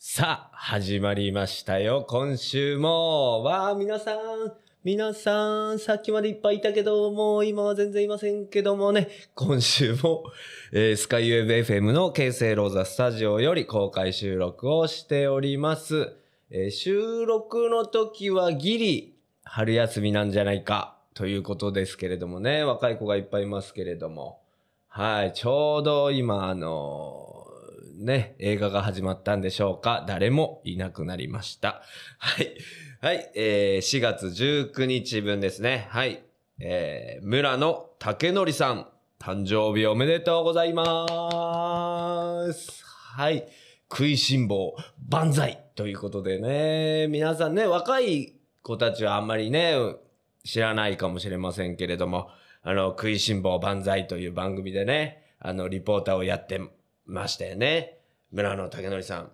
さあ、始まりましたよ。今週も、わあ、皆さん、皆さん、さっきまでいっぱいいたけど、もう今は全然いませんけどもね、今週も、えー、スカイウェブ FM の京成ローザスタジオより公開収録をしております。えー、収録の時はギリ、春休みなんじゃないか、ということですけれどもね、若い子がいっぱいいますけれども、はい、ちょうど今、あのーね、映画が始まったんでしょうか誰もいなくなりました。はい。はい。えー、4月19日分ですね。はい。えー、村野竹則さん、誕生日おめでとうございます。はい。食いしん坊、万歳ということでね、皆さんね、若い子たちはあんまりね、知らないかもしれませんけれども、あの、食いしん坊万歳という番組でね、あの、リポーターをやってましたよね。村野武則さん。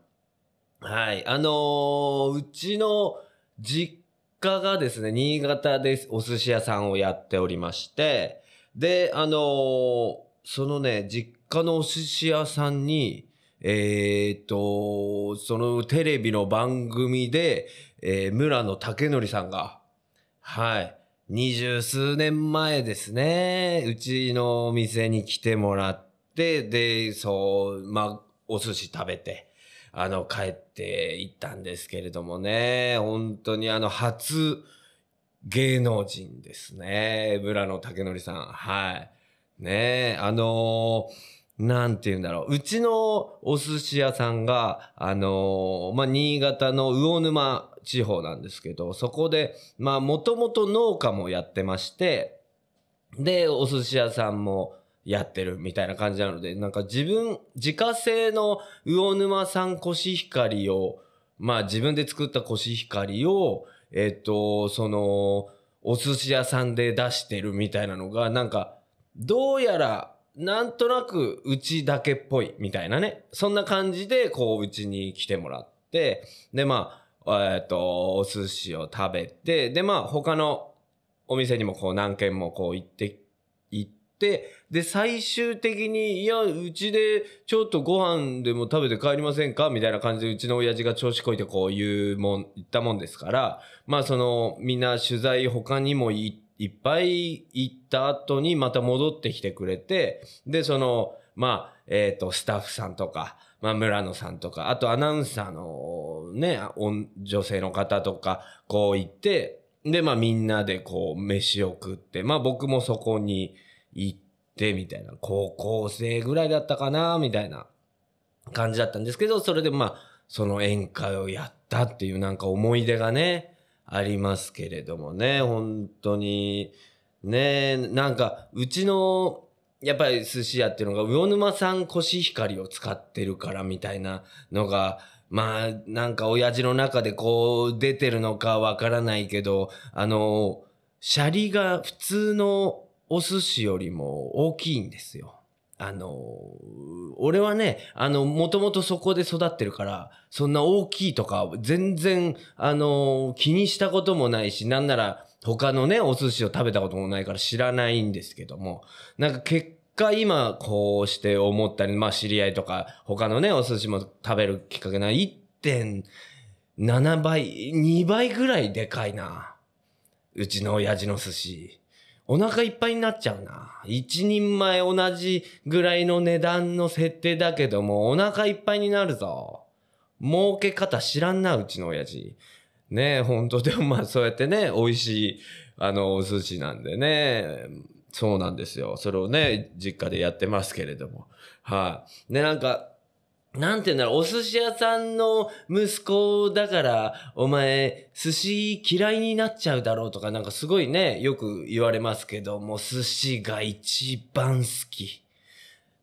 はい。あのー、うちの実家がですね、新潟でお寿司屋さんをやっておりまして、で、あのー、そのね、実家のお寿司屋さんに、えっ、と、そのテレビの番組で、えー、村野武則さんが、はい、二十数年前ですね、うちのお店に来てもらっ、で、そう、まあ、お寿司食べて、あの、帰って行ったんですけれどもね、本当にあの、初芸能人ですね、村野武則さん。はい。ねあのー、なんて言うんだろう。うちのお寿司屋さんが、あのー、まあ、新潟の魚沼地方なんですけど、そこで、まあ、もともと農家もやってまして、で、お寿司屋さんも、やってるみたいな感じなので、なんか自分、自家製の魚沼産コシヒカリを、まあ自分で作ったコシヒカリを、えっ、と、その、お寿司屋さんで出してるみたいなのが、なんか、どうやら、なんとなくうちだけっぽいみたいなね。そんな感じで、こう、うちに来てもらって、で、まあ、えっ、と、お寿司を食べて、で、まあ、他のお店にもこう何軒もこう行って、で、最終的に、いや、うちでちょっとご飯でも食べて帰りませんかみたいな感じで、うちの親父が調子こいてこう言うもん、言ったもんですから、まあその、みんな取材他にもいいっぱい行った後にまた戻ってきてくれて、で、その、まあ、えっ、ー、と、スタッフさんとか、まあ、村野さんとか、あとアナウンサーのね、女性の方とか、こう行って、で、まあみんなでこう、飯を食って、まあ僕もそこに、行って、みたいな、高校生ぐらいだったかな、みたいな感じだったんですけど、それでまあ、その宴会をやったっていうなんか思い出がね、ありますけれどもね、本当に、ね、なんか、うちの、やっぱり寿司屋っていうのが、魚沼産コシヒカリを使ってるからみたいなのが、まあ、なんか親父の中でこう出てるのかわからないけど、あの、シャリが普通のお寿司よりも大きいんですよ。あの、俺はね、あの、もともとそこで育ってるから、そんな大きいとか、全然、あの、気にしたこともないし、なんなら、他のね、お寿司を食べたこともないから知らないんですけども、なんか結果今、こうして思ったり、まあ知り合いとか、他のね、お寿司も食べるきっかけな、1.7倍、2倍ぐらいでかいな。うちの親父の寿司。お腹いっぱいになっちゃうな。一人前同じぐらいの値段の設定だけども、お腹いっぱいになるぞ。儲け方知らんな、うちの親父。ねえ、ほんと、でもまあそうやってね、美味しい、あの、お寿司なんでね、そうなんですよ。それをね、実家でやってますけれども。はい、あ、ね、なんか、なんて言うんだろう、お寿司屋さんの息子だから、お前、寿司嫌いになっちゃうだろうとか、なんかすごいね、よく言われますけども、寿司が一番好き。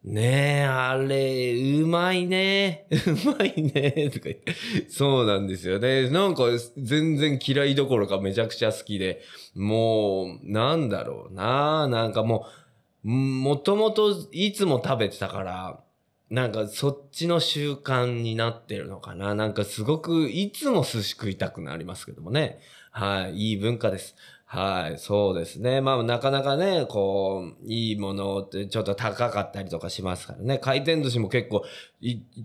ねえ、あれ、うまいね。うまいね。とか言って。そうなんですよね。なんか、全然嫌いどころかめちゃくちゃ好きで、もう、なんだろうな。なんかもう、もともといつも食べてたから、なんかそっちの習慣になってるのかな。なんかすごくいつも寿司食いたくなりますけどもね。はい、いい文化です。はい、そうですね。まあなかなかね、こう、いいものってちょっと高かったりとかしますからね。回転寿司も結構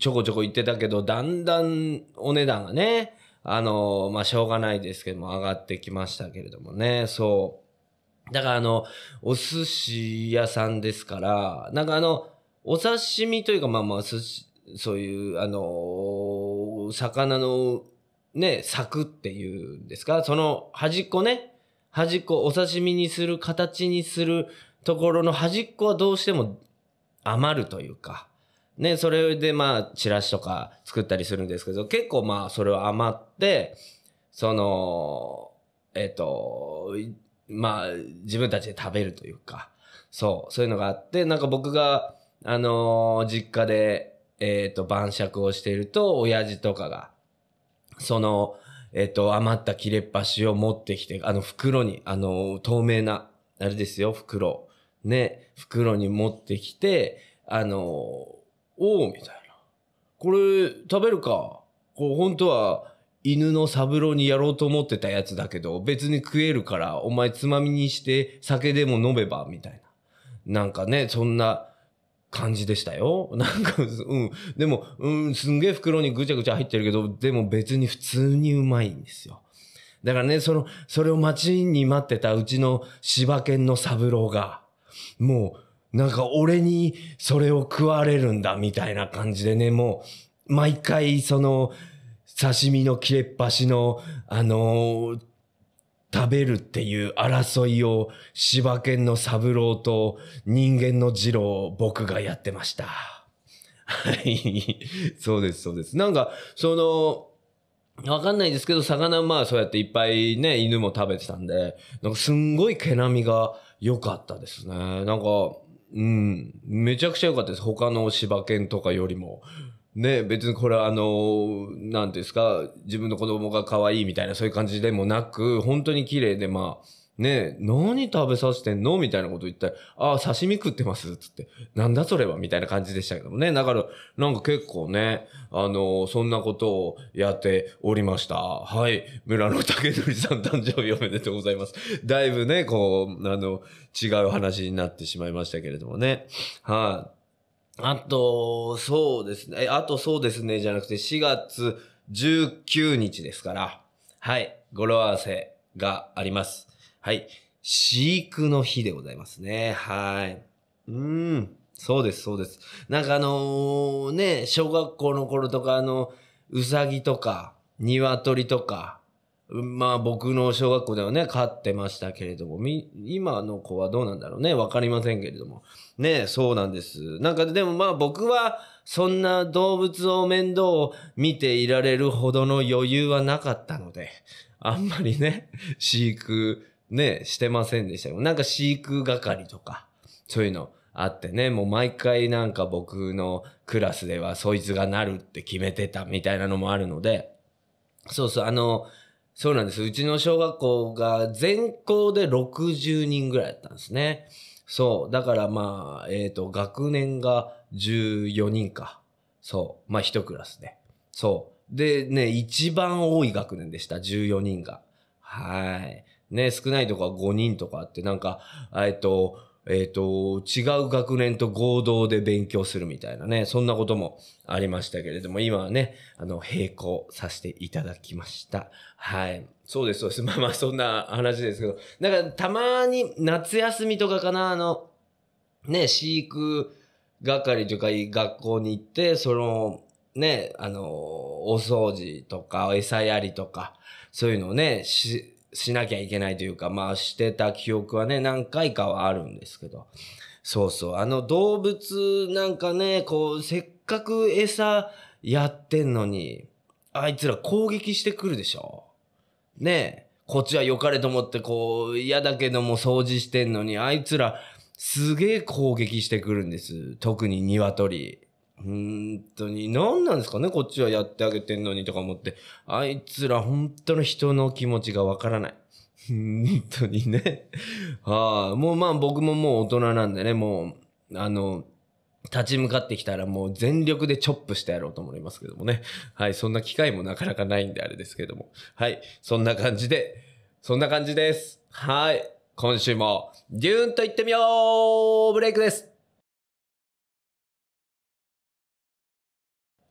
ちょこちょこ行ってたけど、だんだんお値段がね、あの、まあしょうがないですけども上がってきましたけれどもね、そう。だからあの、お寿司屋さんですから、なんかあの、お刺身というか、まあまあ、そういう、あのー、魚の、ね、柵っていうんですか、その端っこね、端っこ、お刺身にする、形にするところの端っこはどうしても余るというか、ね、それでまあ、チラシとか作ったりするんですけど、結構まあ、それは余って、その、えっ、と、まあ、自分たちで食べるというか、そう、そういうのがあって、なんか僕が、あのー、実家で、えっ、ー、と、晩酌をしていると、親父とかが、その、えっ、ー、と、余った切れっ端を持ってきて、あの、袋に、あの、透明な、あれですよ、袋。ね、袋に持ってきて、あの、おおみたいな。これ、食べるか。こう、本当は、犬のサブロにやろうと思ってたやつだけど、別に食えるから、お前つまみにして酒でも飲めば、みたいな。なんかね、そんな、感じでしたよ。なんか、うん。でも、うん、すんげえ袋にぐちゃぐちゃ入ってるけど、でも別に普通にうまいんですよ。だからね、その、それを待ちに待ってたうちの柴犬の三郎が、もう、なんか俺にそれを食われるんだみたいな感じでね、もう、毎回その、刺身の切れっ端の、あのー食べるっていう争いを柴犬の三郎と人間の二郎僕がやってました。はい。そうです、そうです。なんか、その、わかんないですけど、魚、まあそうやっていっぱいね、犬も食べてたんで、なんかすんごい毛並みが良かったですね。なんか、うん、めちゃくちゃ良かったです。他の柴犬とかよりも。ね、別にこれはあの、何ですか、自分の子供が可愛いみたいなそういう感じでもなく、本当に綺麗で、まあ、ねえ、何食べさせてんのみたいなこと言ったら、ああ、刺身食ってますつって、なんだそれはみたいな感じでしたけどもね。だから、なんか結構ね、あの、そんなことをやっておりました。はい。村野武則さん誕生日おめでとうございます。だいぶね、こう、あの、違う話になってしまいましたけれどもね。はい、あ、あと、そうですね。あとそうですね、じゃなくて4月19日ですから、はい、語呂合わせがあります。はい。飼育の日でございますね。はい。うん。そうです、そうです。なんかあのー、ね、小学校の頃とか、あの、うさぎとか、鶏とか、まあ僕の小学校ではね、飼ってましたけれども、み、今の子はどうなんだろうね。わかりませんけれども。ねそうなんです。なんかでもまあ僕は、そんな動物を面倒を見ていられるほどの余裕はなかったので、あんまりね、飼育、ね、してませんでしたよ。なんか飼育係とか、そういうのあってね、もう毎回なんか僕のクラスではそいつがなるって決めてたみたいなのもあるので、そうそう、あの、そうなんです。うちの小学校が全校で60人ぐらいだったんですね。そう。だからまあ、えっ、ー、と、学年が14人か。そう。まあ、一クラスで。そう。でね、一番多い学年でした。14人が。はい。ね、少ないとこは5人とかって、なんか、えっと、えっ、ー、と、違う学年と合同で勉強するみたいなね、そんなこともありましたけれども、今はね、あの、並行させていただきました。はい。そうです、そうです。まあまあ、そんな話ですけど。だから、たまに夏休みとかかな、あの、ね、飼育係というか、学校に行って、その、ね、あの、お掃除とか、餌やりとか、そういうのをね、し、しなきゃいけないというか、まあしてた記憶はね、何回かはあるんですけど。そうそう。あの動物なんかね、こう、せっかく餌やってんのに、あいつら攻撃してくるでしょ。ねえ。こっちは良かれと思ってこう、嫌だけども掃除してんのに、あいつらすげえ攻撃してくるんです。特に鶏。本当に、何なんですかね、こっちはやってあげてんのにとか思って。あいつら本当の人の気持ちがわからない。本当にね。はあ、もうまあ僕ももう大人なんでね、もう、あの、立ち向かってきたらもう全力でチョップしてやろうと思いますけどもね。はい、そんな機会もなかなかないんであれですけども。はい、そんな感じで、そんな感じです。はい、今週も、デューンと行ってみようブレイクです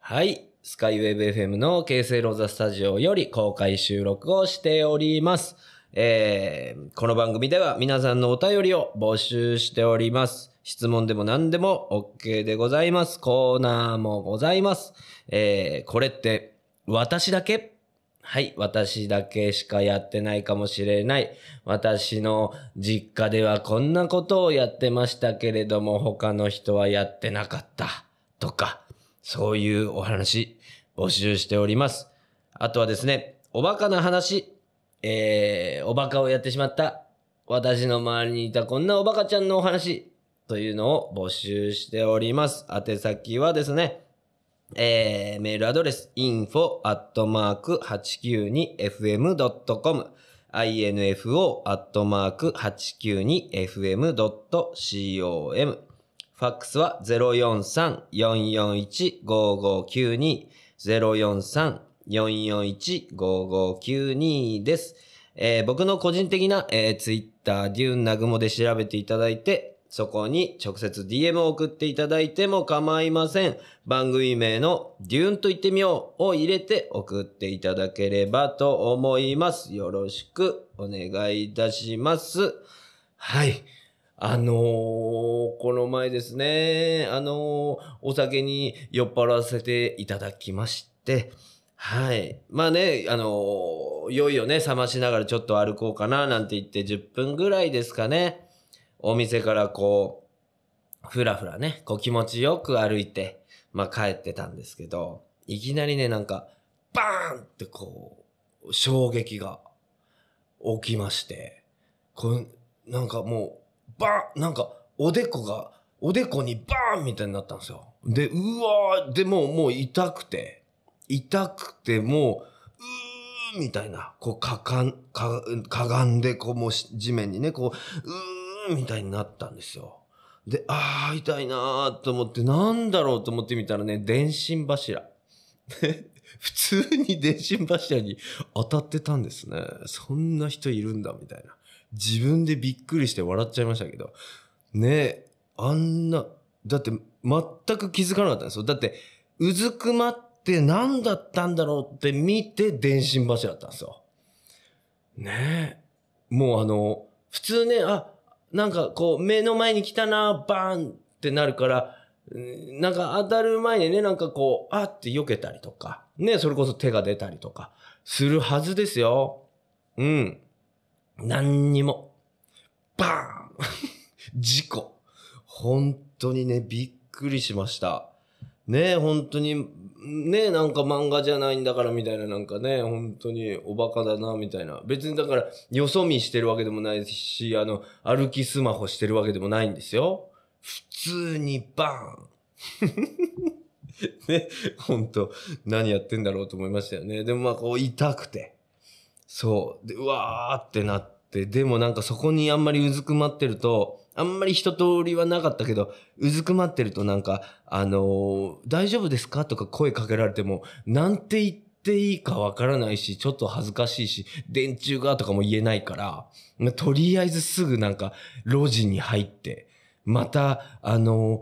はい。スカイウェブ FM の京成ローザスタジオより公開収録をしております。えー、この番組では皆さんのお便りを募集しております。質問でも何でも OK でございます。コーナーもございます。えー、これって私だけはい。私だけしかやってないかもしれない。私の実家ではこんなことをやってましたけれども、他の人はやってなかった。とか、そういうお話、募集しております。あとはですね、おバカな話、えー、おバカをやってしまった、私の周りにいたこんなおバカちゃんのお話、というのを募集しております。宛先はですね、えー、メールアドレス、info.892fm.com info.892fm.com ファックスは043-441-5592、043-441-5592です。えー、僕の個人的な、えー、ツイッター、デューンナグモで調べていただいて、そこに直接 DM を送っていただいても構いません。番組名のデューンと言ってみようを入れて送っていただければと思います。よろしくお願いいたします。はい。あのー、この前ですね、あのー、お酒に酔っ払わせていただきまして、はい。まあね、あのー、よいよね、冷ましながらちょっと歩こうかな、なんて言って10分ぐらいですかね、お店からこう、ふらふらね、こう気持ちよく歩いて、まあ帰ってたんですけど、いきなりね、なんか、バーンってこう、衝撃が起きまして、こう、なんかもう、バーンなんか、おでこが、おでこにバーンみたいになったんですよ。で、うわーでももう痛くて、痛くてもう、うーみたいな、こうかかん、か、かがんで、こうもう地面にね、こう、うーみたいになったんですよ。で、あー痛いなーと思って、なんだろうと思ってみたらね、電信柱。普通に電信柱に当たってたんですね。そんな人いるんだ、みたいな。自分でびっくりして笑っちゃいましたけど、ねあんな、だって全く気づかなかったんですよ。だって、うずくまって何だったんだろうって見て電信柱だったんですよ。ねえ。もうあの、普通ね、あ、なんかこう目の前に来たな、バーンってなるから、なんか当たる前にね、なんかこう、あって避けたりとか、ね、それこそ手が出たりとか、するはずですよ。うん。何にも。バーン 事故。本当にね、びっくりしました。ねえ、本当に、ねえ、なんか漫画じゃないんだからみたいな、なんかね、本当におバカだな、みたいな。別にだから、よそ見してるわけでもないし、あの、歩きスマホしてるわけでもないんですよ。普通にバーン ね、本当何やってんだろうと思いましたよね。でもまあ、こう、痛くて。そう。で、うわーってなって、でもなんかそこにあんまりうずくまってると、あんまり一通りはなかったけど、うずくまってるとなんか、あのー、大丈夫ですかとか声かけられても、なんて言っていいかわからないし、ちょっと恥ずかしいし、電柱がとかも言えないから、とりあえずすぐなんか、路地に入って、また、あの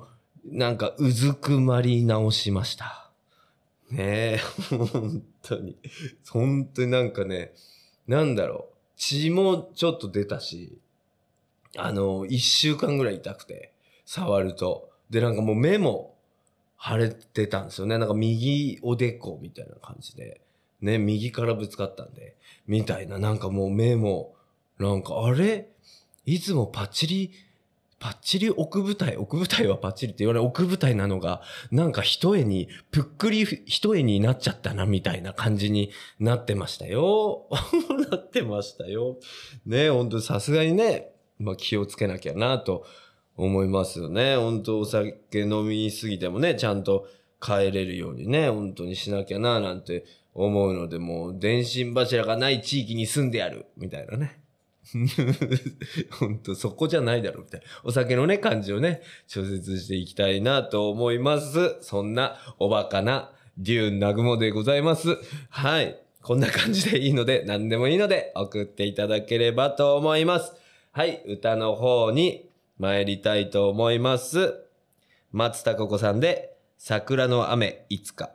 ー、なんか、うずくまり直しました。ねえ、本当に。本当になんかね、なんだろう、血もちょっと出たし、あの、一週間ぐらい痛くて、触ると。で、なんかもう目も腫れてたんですよね。なんか右おでこみたいな感じで。ね、右からぶつかったんで、みたいな、なんかもう目も、なんか、あれいつもパチリパッチリ奥舞台、奥舞台はパッチリって言われ奥舞台なのが、なんか一重に、ぷっくり一重になっちゃったな、みたいな感じになってましたよ。なってましたよ。ね本当さすがにね、まあ気をつけなきゃな、と思いますよね。本当お酒飲みすぎてもね、ちゃんと帰れるようにね、本当にしなきゃな、なんて思うので、もう電信柱がない地域に住んでやる、みたいなね。本当そこじゃないだろうみたいな。お酒のね、感じをね、調節していきたいなと思います。そんなおバカなデューンナグモでございます。はい。こんな感じでいいので、何でもいいので送っていただければと思います。はい。歌の方に参りたいと思います。松たこ子さんで、桜の雨いつか。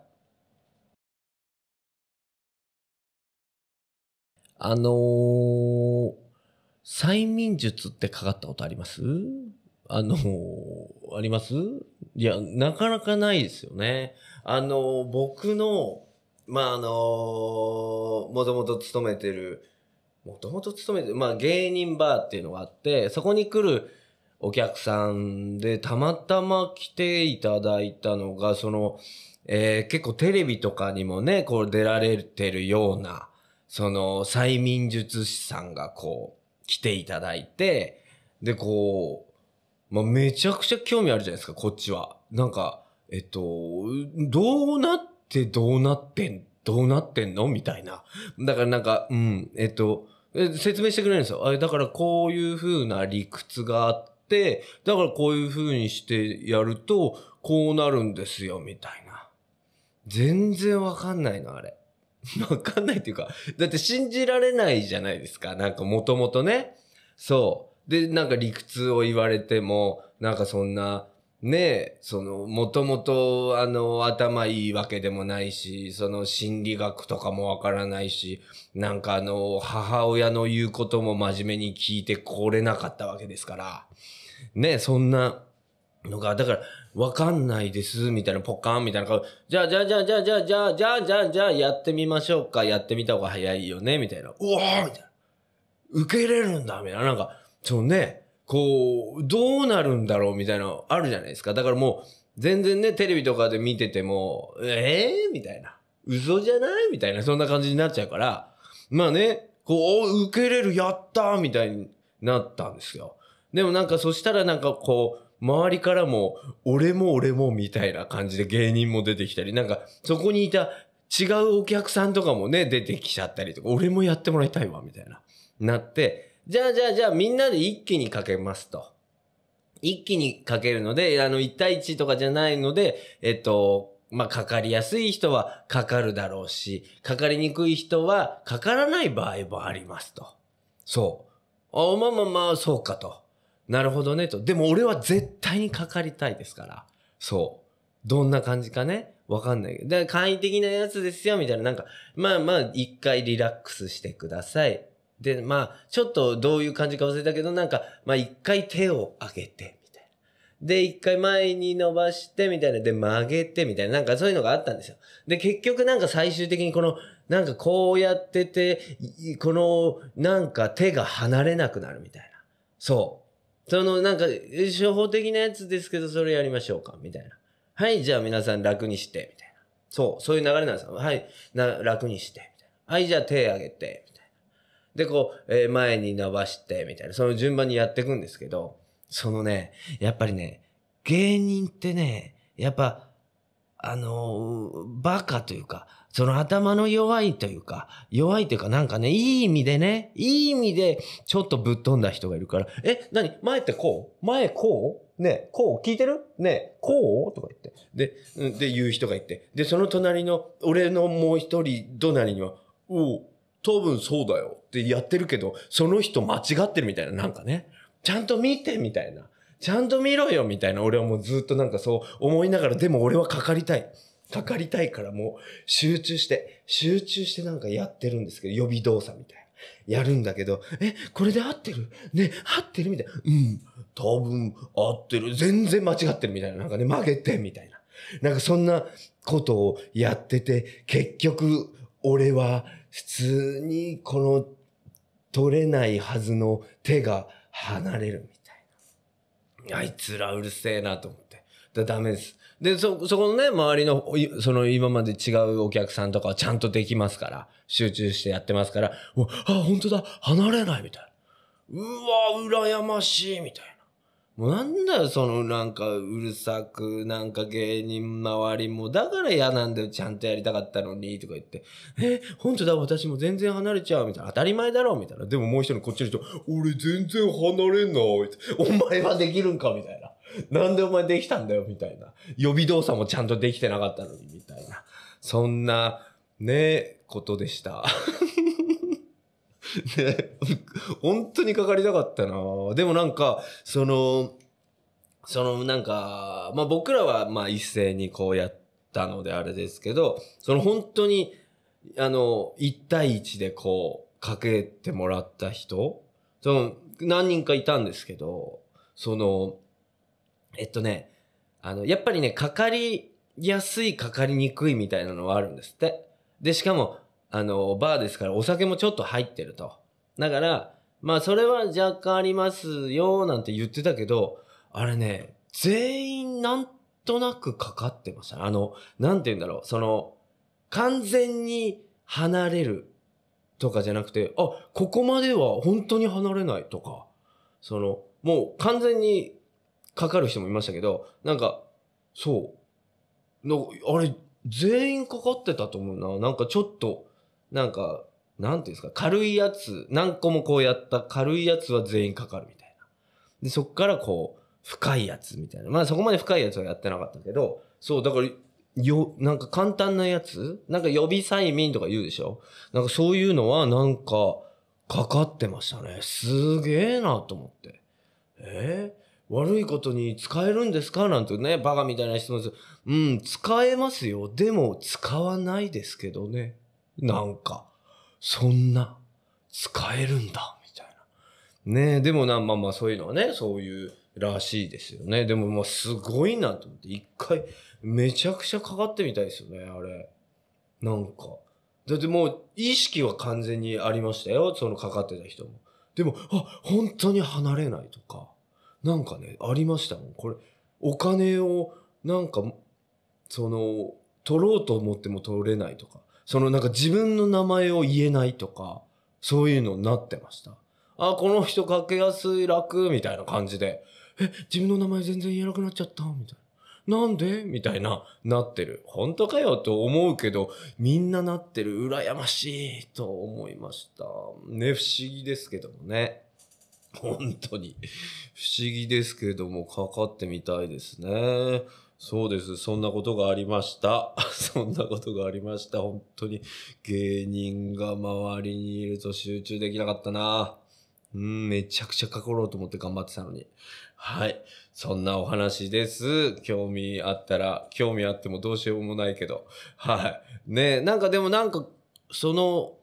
あのー催眠術ってかかったことありますあの、ありますいや、なかなかないですよね。あの、僕の、まあ、あの、もともと勤めてる、もともと勤めてる、まあ、芸人バーっていうのがあって、そこに来るお客さんで、たまたま来ていただいたのが、その、えー、結構テレビとかにもね、こう出られてるような、その、催眠術師さんがこう、来ていただいて、で、こう、まあ、めちゃくちゃ興味あるじゃないですか、こっちは。なんか、えっと、どうなってどうなってん、どうなってんのみたいな。だからなんか、うん、えっと、説明してくれるんですよ。あだからこういう風な理屈があって、だからこういう風にしてやると、こうなるんですよ、みたいな。全然わかんないの、あれ。わかんないっていうか、だって信じられないじゃないですか。なんかもともとね。そう。で、なんか理屈を言われても、なんかそんな、ねえ、その、もともと、あの、頭いいわけでもないし、その、心理学とかもわからないし、なんかあの、母親の言うことも真面目に聞いてこれなかったわけですから、ねえ、そんなのが、だから、わかんないです、みたいな、ポッカーンみたいな顔、じゃあ、じゃあ、じゃあ、じゃあ、じゃあ、じゃあ、じゃあ、じゃあ、じゃあ、やってみましょうか、やってみた方が早いよね、みたいな、うわーみたいな。受け入れるんだ、みたいな、なんか、そうね、こう、どうなるんだろう、みたいな、あるじゃないですか。だからもう、全然ね、テレビとかで見てても、ええー、みたいな。嘘じゃないみたいな、そんな感じになっちゃうから、まあね、こう、受け入れる、やったみたいになったんですよ。でもなんか、そしたらなんかこう、周りからも、俺も俺もみたいな感じで芸人も出てきたり、なんか、そこにいた違うお客さんとかもね、出てきちゃったりとか、俺もやってもらいたいわ、みたいな。なって、じゃあじゃあじゃあみんなで一気にかけますと。一気にかけるので、あの、一対一とかじゃないので、えっと、まあ、かかりやすい人はかかるだろうし、かかりにくい人はかからない場合もありますと。そう。あまあまあまあ、そうかと。なるほどねと。でも俺は絶対にかかりたいですから。そう。どんな感じかね。わかんないけど。だから簡易的なやつですよ、みたいな。なんか、まあまあ、一回リラックスしてください。で、まあ、ちょっとどういう感じか忘れたけど、なんか、まあ一回手を上げて、みたいな。で、一回前に伸ばして、みたいな。で、曲げて、みたいな。なんかそういうのがあったんですよ。で、結局なんか最終的にこの、なんかこうやってて、この、なんか手が離れなくなるみたいな。そう。そのなんか、処方的なやつですけど、それやりましょうか、みたいな。はい、じゃあ皆さん楽にして、みたいな。そう、そういう流れなんですよ。はい、な楽にして、みたいな。はい、じゃあ手上げて、みたいな。で、こう、えー、前に伸ばして、みたいな。その順番にやっていくんですけど、そのね、やっぱりね、芸人ってね、やっぱ、あのー、バカというか、その頭の弱いというか、弱いというかなんかね、いい意味でね、いい意味でちょっとぶっ飛んだ人がいるから、え、何前ってこう前こうね、こう聞いてるね、こうとか言って。で、で、言う人がいて。で、その隣の、俺のもう一人隣には、おう、当分そうだよってやってるけど、その人間違ってるみたいな、なんかね。ちゃんと見てみたいな。ちゃんと見ろよみたいな。俺はもうずっとなんかそう思いながら、でも俺はかかりたい。かかりたいからもう集中して、集中してなんかやってるんですけど、予備動作みたいな。やるんだけど、え、これで合ってるね、合ってるみたいな。うん、多分合ってる。全然間違ってるみたいな。なんかね、曲げてみたいな。なんかそんなことをやってて、結局、俺は普通にこの取れないはずの手が離れるみたいな。あいつらうるせえなと思って。だダメです。で、そ、そこのね、周りの、その今まで違うお客さんとかはちゃんとできますから、集中してやってますから、うあ、本当だ、離れないみたいな。うわ、羨ましいみたいな。もうなんだよ、そのなんかうるさく、なんか芸人周りも、だから嫌なんだよ、ちゃんとやりたかったのに、とか言って、え、本当だ、私も全然離れちゃう、みたいな。当たり前だろ、みたいな。でももう一人こっちの人、俺全然離れない、お前はできるんか、みたいな。なんでお前できたんだよ、みたいな。予備動作もちゃんとできてなかったのに、みたいな。そんな、ね、ことでした。ね、本当にかかりたかったなでもなんか、その、そのなんか、まあ僕らはまあ一斉にこうやったのであれですけど、その本当に、あの、1対1でこう、かけてもらった人、その、何人かいたんですけど、その、えっとね、あの、やっぱりね、かかりやすい、かかりにくいみたいなのはあるんですって。で、しかも、あの、バーですからお酒もちょっと入ってると。だから、まあ、それは若干ありますよ、なんて言ってたけど、あれね、全員なんとなくかかってました。あの、なんて言うんだろう、その、完全に離れるとかじゃなくて、あ、ここまでは本当に離れないとか、その、もう完全にかかる人もいましたけど、なんか、そう。か、あれ、全員かかってたと思うな。なんかちょっと、なんか、なんていうんですか、軽いやつ、何個もこうやった軽いやつは全員かかるみたいな。で、そっからこう、深いやつみたいな。まあそこまで深いやつはやってなかったけど、そう、だから、よ、なんか簡単なやつなんか予備催眠とか言うでしょなんかそういうのはなんか、かかってましたね。すげえなと思って。えー、悪いことに使えるんですかなんてね、バカみたいな質問です。うん、使えますよ。でも、使わないですけどね。なんか、そんな、使えるんだ、みたいな。ねでもな、まあまあ、そういうのはね、そういうらしいですよね。でも、まあ、すごいなと思って、一回、めちゃくちゃかかってみたいですよね、あれ。なんか。だってもう、意識は完全にありましたよ、そのかかってた人も。でも、あ、本当に離れないとか。なんかね、ありましたもん。これ、お金を、なんか、その、取ろうと思っても取れないとか、そのなんか自分の名前を言えないとか、そういうのになってました。あ、この人かけやすい楽、みたいな感じで、え、自分の名前全然言えなくなっちゃった、みたいな。なんでみたいな、なってる。本当かよと思うけど、みんななってる。羨ましいと思いました。ね、不思議ですけどもね。本当に不思議ですけれども、かかってみたいですね。そうです。そんなことがありました。そんなことがありました。本当に芸人が周りにいると集中できなかったな。うん、めちゃくちゃかころうと思って頑張ってたのに。はい。そんなお話です。興味あったら、興味あってもどうしようもないけど。はい。ねなんかでもなんか、その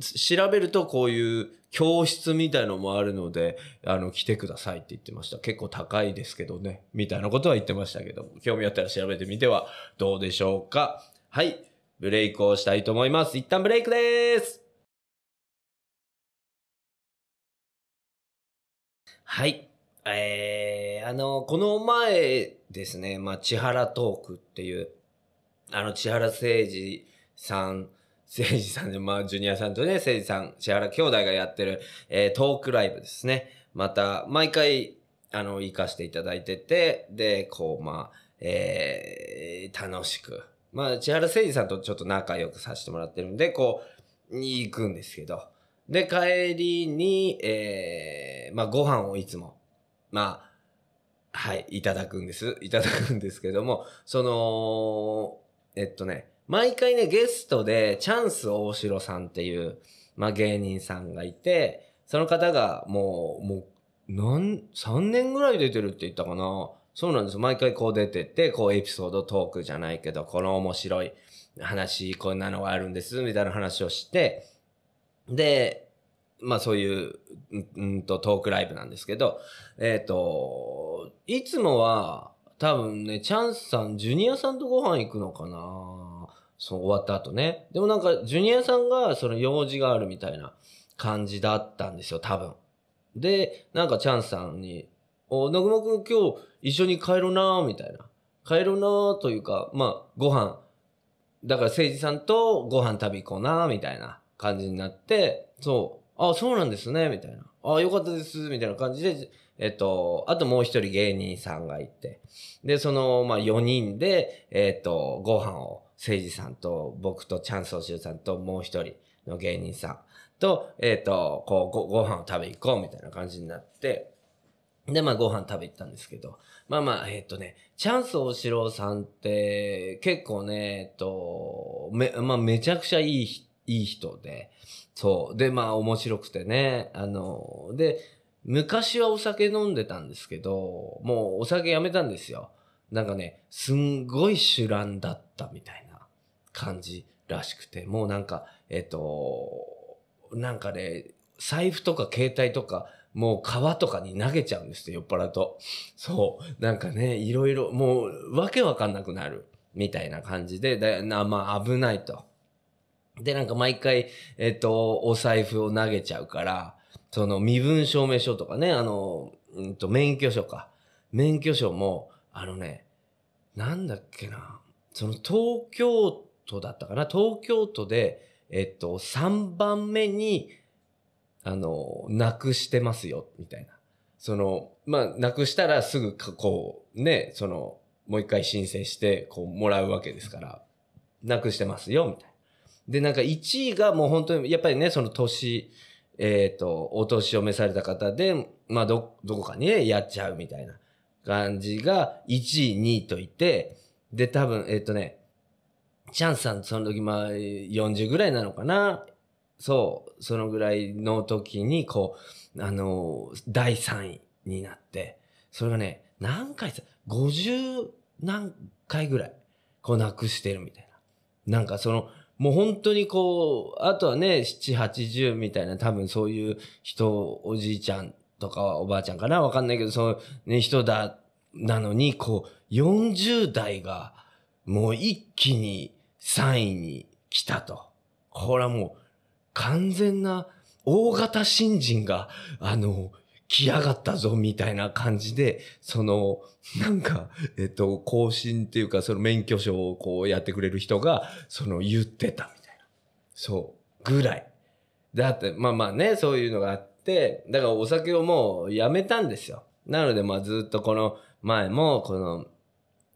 調べるとこういう教室みたいのもあるので、あの、来てくださいって言ってました。結構高いですけどね、みたいなことは言ってましたけど、興味あったら調べてみてはどうでしょうか。はい。ブレイクをしたいと思います。一旦ブレイクです。はい。えー、あの、この前ですね、まあ、千原トークっていう、あの、千原誠二さん誠治さんで、まあ、ジュニアさんとね、誠治さん、千原兄弟がやってる、えー、トークライブですね。また、毎回、あの、行かしていただいてて、で、こう、まあ、えー、楽しく。まあ、千原誠二さんとちょっと仲良くさせてもらってるんで、こう、に行くんですけど。で、帰りに、えー、まあ、ご飯をいつも、まあ、はい、いただくんです。いただくんですけども、その、えっとね、毎回ね、ゲストで、チャンス大城さんっていう、まあ、芸人さんがいて、その方がもう、もう、何、3年ぐらい出てるって言ったかな。そうなんです。毎回こう出てって、こうエピソードトークじゃないけど、この面白い話、こんなのがあるんです、みたいな話をして、で、まあそういう、うんと、トークライブなんですけど、えっ、ー、と、いつもは、多分ね、チャンスさん、ジュニアさんとご飯行くのかなそう、終わった後ね。でもなんか、ジュニアさんがその用事があるみたいな感じだったんですよ、多分。で、なんかチャンスさんに、お、なぐもくん今日一緒に帰ろうなみたいな。帰ろうなというか、まあ、ご飯。だから誠治さんとご飯食べ行こうなみたいな感じになって、そう、あ、そうなんですね、みたいな。あ、よかったです、みたいな感じで、えっと、あともう一人芸人さんがいて。で、その、まあ、4人で、えっと、ご飯を誠治さんと僕とチャンスおしゅうさんともう一人の芸人さんと、えっ、ー、と、こうご、ご飯を食べ行こうみたいな感じになって、で、まあ、ご飯食べ行ったんですけど、まあまあ、えっ、ー、とね、チャンスおしろさんって、結構ね、えっ、ー、と、め、まあ、めちゃくちゃいい、いい人で、そう。で、まあ、面白くてね、あの、で、昔はお酒飲んでたんですけど、もうお酒やめたんですよ。なんかね、すんごい酒乱だったみたいな。感じらしくて、もうなんか、えっと、なんかね、財布とか携帯とか、もう川とかに投げちゃうんですよ、酔っ払うと。そう。なんかね、いろいろ、もう、わけわかんなくなる。みたいな感じで、でなまあ、危ないと。で、なんか毎回、えっと、お財布を投げちゃうから、その身分証明書とかね、あの、うんと、免許証か。免許証も、あのね、なんだっけな。その東京都だったかな、東京都で、えっと、3番目に、あの、なくしてますよ、みたいな。その、まあ、なくしたらすぐ、こう、ね、その、もう一回申請して、こう、もらうわけですから、なくしてますよ、みたいな。で、なんか1位がもう本当に、やっぱりね、その年、えっ、ー、と、お年を召された方で、まあ、ど、どこかにね、やっちゃうみたいな感じが、1位、2位といて、で、多分、えっ、ー、とね、シャンさん、その時、まあ、40ぐらいなのかな。そう、そのぐらいの時に、こう、あの、第3位になって、それがね、何回さ、50何回ぐらい、こう、なくしてるみたいな。なんか、その、もう本当にこう、あとはね、7、80みたいな、多分そういう人、おじいちゃんとかおばあちゃんかなわかんないけど、その、ね、人だ、なのに、こう、40代が、もう一気に、3位に来たと。これはもう完全な大型新人が、あの、来やがったぞみたいな感じで、その、なんか、えっと、更新っていうか、その免許証をこうやってくれる人が、その言ってたみたいな。そう。ぐらい。だって、まあまあね、そういうのがあって、だからお酒をもうやめたんですよ。なのでまあずっとこの前も、この、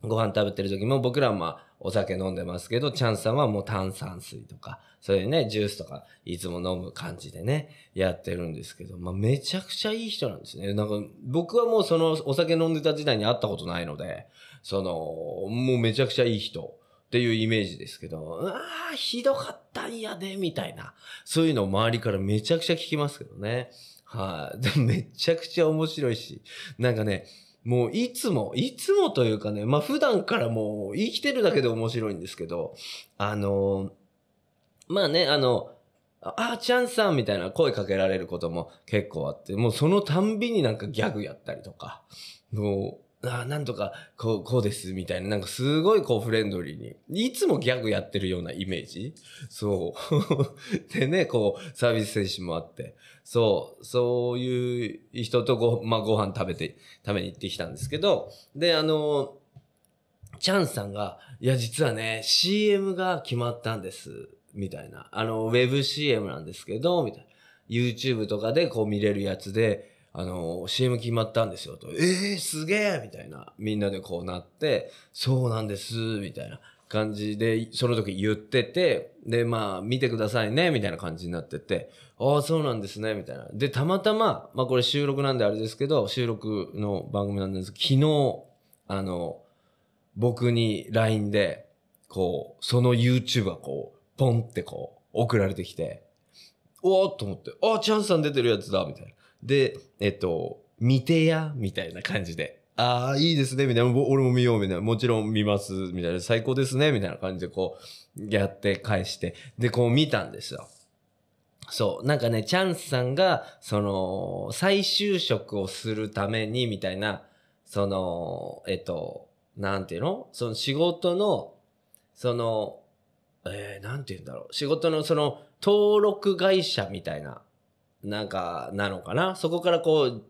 ご飯食べてる時も僕らはまあ、お酒飲んでますけど、チャンスさんはもう炭酸水とか、そういうね、ジュースとか、いつも飲む感じでね、やってるんですけど、まあ、めちゃくちゃいい人なんですね。なんか、僕はもうその、お酒飲んでた時代に会ったことないので、その、もうめちゃくちゃいい人。っていうイメージですけど、うわひどかったんやで、みたいな。そういうのを周りからめちゃくちゃ聞きますけどね。はい、あ、めちゃくちゃ面白いし、なんかね、もういつも、いつもというかね、まあ普段からもう生きてるだけで面白いんですけど、あの、まあね、あの、あ、チャンさんみたいな声かけられることも結構あって、もうそのたんびになんかギャグやったりとか、もうあなんとか、こう、こうです、みたいな、なんかすごいこうフレンドリーに、いつもギャグやってるようなイメージそう。でね、こう、サービス精神もあって、そう、そういう人とご、まあ、ご飯食べて、食べに行ってきたんですけど、で、あの、チャンさんが、いや、実はね、CM が決まったんです、みたいな。あの、ウェブ CM なんですけど、みたいな。YouTube とかでこう見れるやつで、あの、CM 決まったんですよと、ええー、すげえみたいな、みんなでこうなって、そうなんです、みたいな感じで、その時言ってて、で、まあ、見てくださいね、みたいな感じになってて、ああ、そうなんですね、みたいな。で、たまたま、まあこれ収録なんであれですけど、収録の番組なんですけど、昨日、あの、僕に LINE で、こう、その YouTube がこう、ポンってこう、送られてきて、おおと思って、ああ、チャンスさん出てるやつだ、みたいな。で、えっと、見てや、みたいな感じで。ああ、いいですね、みたいな。俺も見よう、みたいな。もちろん見ます、みたいな。最高ですね、みたいな感じでこう、やって返して。で、こう見たんですよ。そう。なんかね、チャンスさんが、その、再就職をするために、みたいな、その、えっと、なんていうのその仕事の、その、えー、なんて言うんだろう。仕事のその、登録会社みたいななんか、なのかな。そこからこう、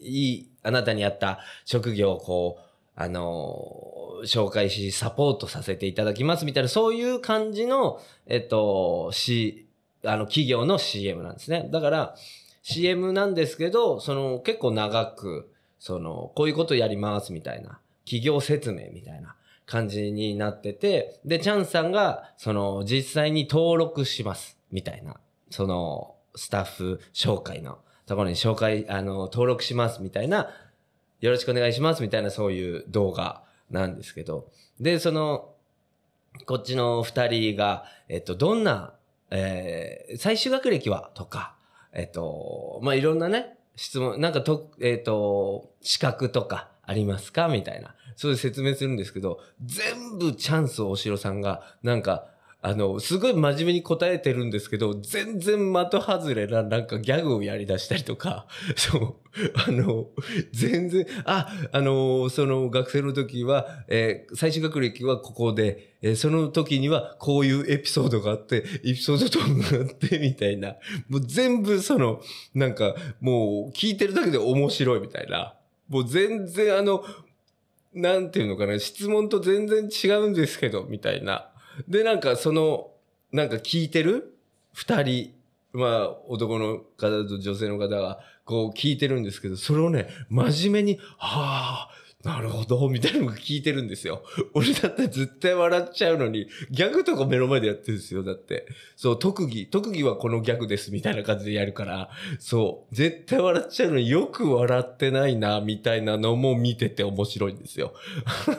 いい、あなたに合った職業をこう、あの、紹介し、サポートさせていただきますみたいな、そういう感じの、えっと、し、あの、企業の CM なんですね。だから、CM なんですけど、その、結構長く、その、こういうことやりますみたいな、企業説明みたいな感じになってて、で、チャンさんが、その、実際に登録しますみたいな、その、スタッフ紹介のところに紹介、あの、登録しますみたいな、よろしくお願いしますみたいなそういう動画なんですけど、で、その、こっちの二人が、えっと、どんな、えー、最終学歴はとか、えっと、まあ、いろんなね、質問、なんかと、えっと、資格とかありますかみたいな。そういう説明するんですけど、全部チャンスをお城さんが、なんか、あの、すごい真面目に答えてるんですけど、全然的外れな、なんかギャグをやり出したりとか、そう、あの、全然、あ、あの、その学生の時は、えー、最終学歴はここで、えー、その時にはこういうエピソードがあって、エピソードとーがあって、みたいな。もう全部その、なんか、もう聞いてるだけで面白いみたいな。もう全然あの、なんていうのかな、質問と全然違うんですけど、みたいな。で、なんかその、なんか聞いてる二人、まあ男の方と女性の方がこう聞いてるんですけど、それをね、真面目に、はあ、なるほど、みたいなの聞いてるんですよ。俺だって絶対笑っちゃうのに、ギャグとか目の前でやってるんですよ、だって。そう、特技、特技はこのギャグです、みたいな感じでやるから、そう、絶対笑っちゃうのによく笑ってないな、みたいなのも見てて面白いんですよ。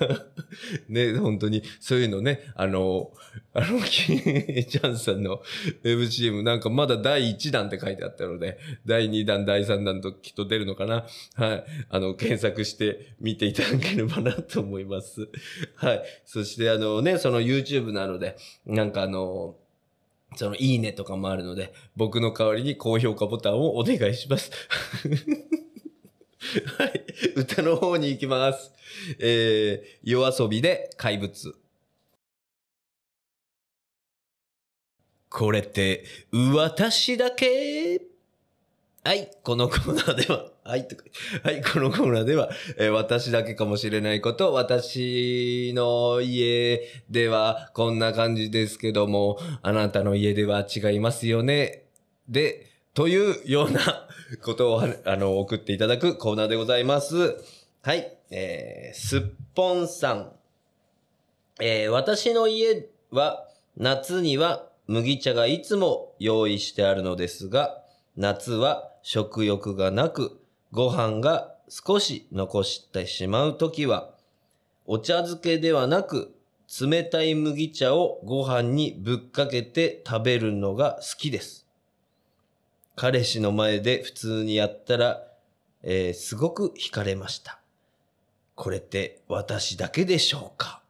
ね、本当に、そういうのね、あの、あの、キンちゃんさんの MCM、なんかまだ第1弾って書いてあったので、第2弾、第3弾ときっと出るのかなはい。あの、検索して見ていただければなと思います。はい。そしてあのね、その YouTube なので、なんかあの、そのいいねとかもあるので、僕の代わりに高評価ボタンをお願いします。はい。歌の方に行きます。えー、夜遊びで怪物。これって、私だけはい、このコーナーでは、はい、とか、はい、このコーナーでは、えー、私だけかもしれないこと、私の家ではこんな感じですけども、あなたの家では違いますよね。で、というような ことを、あの、送っていただくコーナーでございます。はい、えー、すっぽんさん。えー、私の家は、夏には麦茶がいつも用意してあるのですが、夏は食欲がなく、ご飯が少し残してしまうときは、お茶漬けではなく、冷たい麦茶をご飯にぶっかけて食べるのが好きです。彼氏の前で普通にやったら、えー、すごく惹かれました。これって私だけでしょうか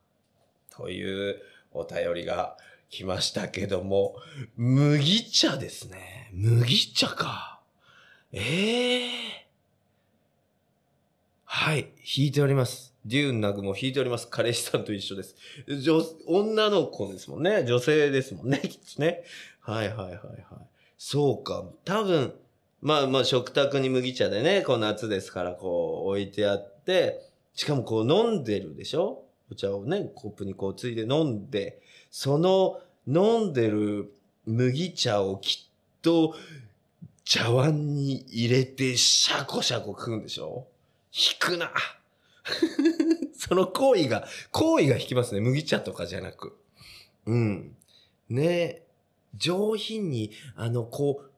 というお便りが来ましたけども、麦茶ですね。麦茶か。ええー、はい、弾いております。デューンなグも弾いております。彼氏さんと一緒です。女、女の子ですもんね。女性ですもんね。きっとね。はいはいはいはい。そうか。多分、まあまあ食卓に麦茶でね、こう夏ですからこう置いてあって、しかもこう飲んでるでしょお茶をね、コップにこうついで飲んで、その飲んでる麦茶をきっと茶碗に入れてシャコシャコ食うんでしょ引くな その行為が、行為が引きますね。麦茶とかじゃなく。うん。ね上品に、あの、こう、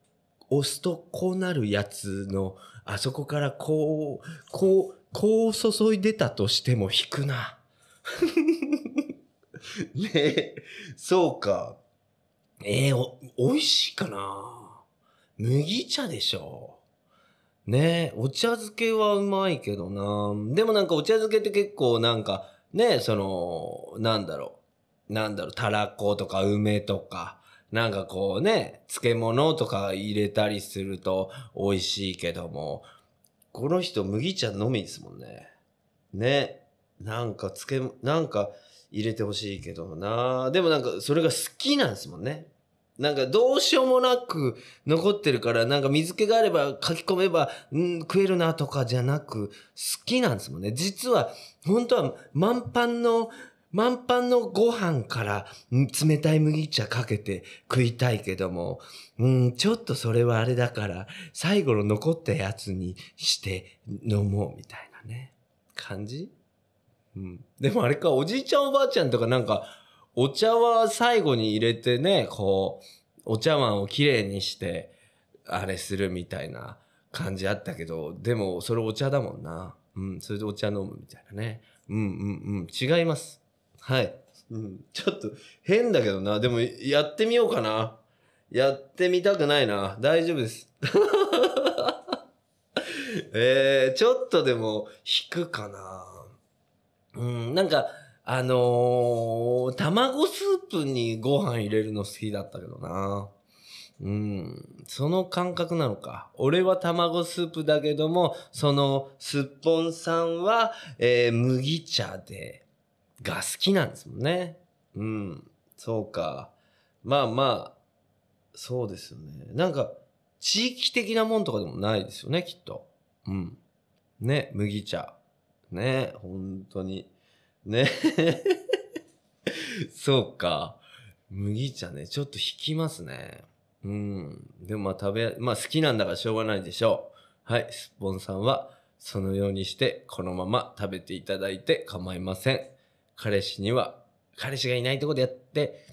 押すとこうなるやつの、あそこからこう、こう、こう注いでたとしても引くな。ねえ、そうか。ええー、お、美味しいかな麦茶でしょ。ねえ、お茶漬けはうまいけどな。でもなんかお茶漬けって結構なんか、ねえ、その、なんだろう。なんだろう、たらことか梅とか、なんかこうね、漬物とか入れたりすると美味しいけども、この人麦茶のみですもんね。ね。なんかつけ、なんか入れてほしいけどなでもなんかそれが好きなんですもんね。なんかどうしようもなく残ってるから、なんか水気があれば書き込めば、ん食えるなとかじゃなく、好きなんですもんね。実は、本当は満パンの、満パンのご飯から冷たい麦茶かけて食いたいけども、うん、ちょっとそれはあれだから、最後の残ったやつにして飲もうみたいなね、感じうん。でもあれか、おじいちゃんおばあちゃんとかなんか、お茶は最後に入れてね、こう、お茶碗をきれいにして、あれするみたいな感じあったけど、でもそれお茶だもんな。うん、それでお茶飲むみたいなね。うんうんうん、違います。はい。うん、ちょっと変だけどな。でもやってみようかな。やってみたくないな。大丈夫です。えー、ちょっとでも引くかな。うん、なんか、あのー、卵スープにご飯入れるの好きだったけどな。うん、その感覚なのか。俺は卵スープだけども、そのすっぽんさんは、えー、麦茶で、が好きなんですもんね。うん、そうか。まあまあ、そうですよね。なんか、地域的なもんとかでもないですよね、きっと。うん。ね、麦茶。ね、本当に。ね。そうか。麦茶ね、ちょっと引きますね。うん。でもまあ食べ、まあ好きなんだからしょうがないでしょう。はい、スポンさんは、そのようにして、このまま食べていただいて構いません。彼氏には、彼氏がいないとこでやって、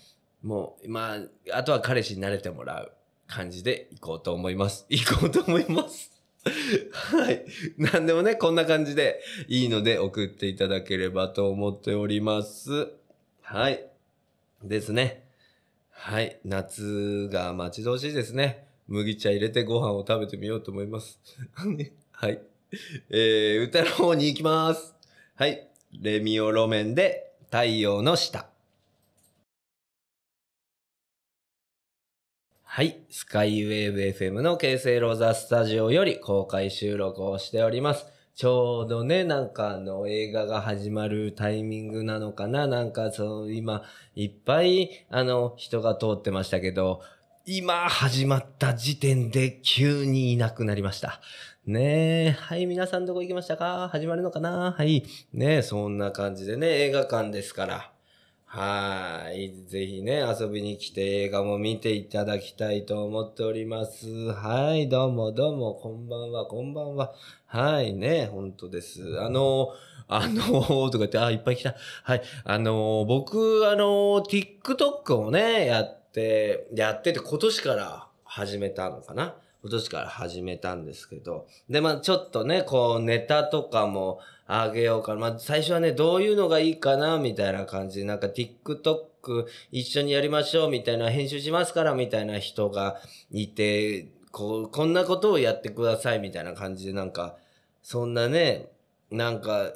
もう、まあ、あとは彼氏に慣れてもらう感じで行こうと思います。行 こうと思います。はい。何でもね、こんな感じでいいので送っていただければと思っております。はい。ですね。はい。夏が待ち遠しいですね。麦茶入れてご飯を食べてみようと思います。はい。えー、歌の方に行きます。はい。レミオロメンで太陽の下。はい。スカイウェーブ FM の京成ローザスタジオより公開収録をしております。ちょうどね、なんかあの映画が始まるタイミングなのかななんかその今、いっぱいあの人が通ってましたけど、今始まった時点で急にいなくなりました。ねえ、はい、皆さんどこ行きましたか始まるのかなはい。ねえ、そんな感じでね、映画館ですから。はい。ぜひね、遊びに来て映画も見ていただきたいと思っております。はい。どうもどうも、こんばんは、こんばんは。はい。ね、本当です。あの、あの、とか言って、あ、いっぱい来た。はい。あの、僕、あの、TikTok をね、やって、やってて今年から始めたのかな。今年から始めたんですけど。で、まあちょっとね、こう、ネタとかも、あげようかな。まあ、最初はね、どういうのがいいかな、みたいな感じで、なんか TikTok 一緒にやりましょう、みたいな、編集しますから、みたいな人がいて、こう、こんなことをやってください、みたいな感じで、なんか、そんなね、なんか、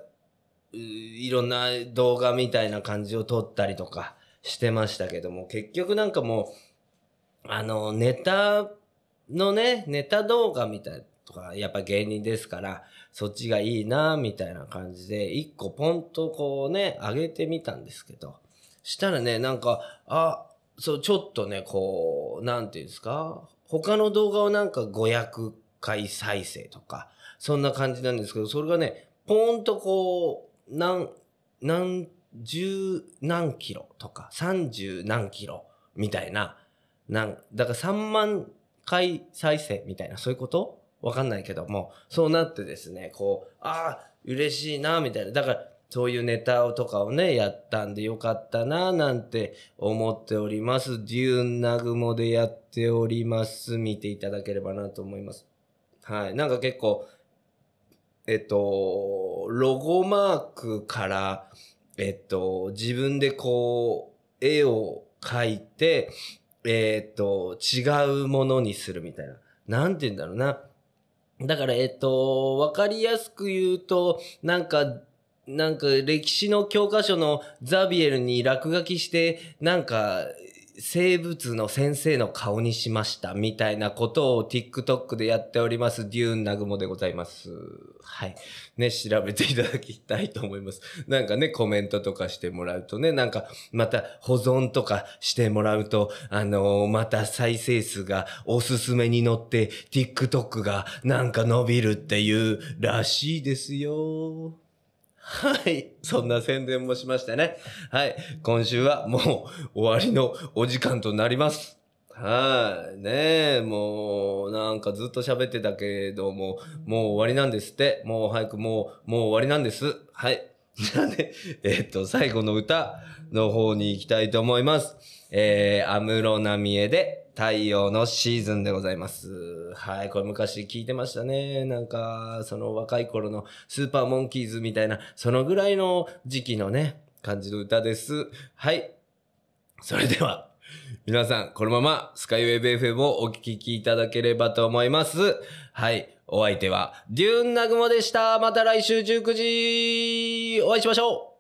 いろんな動画みたいな感じを撮ったりとかしてましたけども、結局なんかもう、あの、ネタのね、ネタ動画みたいとか、やっぱ芸人ですから、そっちがいいな、みたいな感じで、一個ポンとこうね、上げてみたんですけど、したらね、なんか、あ、そう、ちょっとね、こう、なんていうんですか、他の動画をなんか500回再生とか、そんな感じなんですけど、それがね、ポンとこう、何、ん、十何キロとか、三十何キロみたいな、なん、だから3万回再生みたいな、そういうことわかんないけども、そうなってですね、こう、ああ、嬉しいな、みたいな。だから、そういうネタとかをね、やったんでよかったな、なんて思っております。デューンナグモでやっております。見ていただければなと思います。はい。なんか結構、えっと、ロゴマークから、えっと、自分でこう、絵を描いて、えっと、違うものにするみたいな。なんて言うんだろうな。だから、えっと、わかりやすく言うと、なんか、なんか歴史の教科書のザビエルに落書きして、なんか生物の先生の顔にしましたみたいなことを TikTok でやっております、デューンナグモでございます。はい。ね、調べていただきたいと思います。なんかね、コメントとかしてもらうとね、なんかまた保存とかしてもらうと、あのー、また再生数がおすすめに乗って TikTok がなんか伸びるっていうらしいですよ。はい。そんな宣伝もしましたね。はい。今週はもう終わりのお時間となります。はい。ねえ、もう、なんかずっと喋ってたけども、もう終わりなんですって。もう早くもう、もう終わりなんです。はい。じゃあね、えっ、と、最後の歌の方に行きたいと思います。えー、アムロナミエで、太陽のシーズンでございます。はい、これ昔聞いてましたね。なんか、その若い頃のスーパーモンキーズみたいな、そのぐらいの時期のね、感じの歌です。はい。それでは、皆さん、このままスカイウェブ FM をお聴きいただければと思います。はい。お相手は、デューンナグモでした。また来週19時、お会いしましょう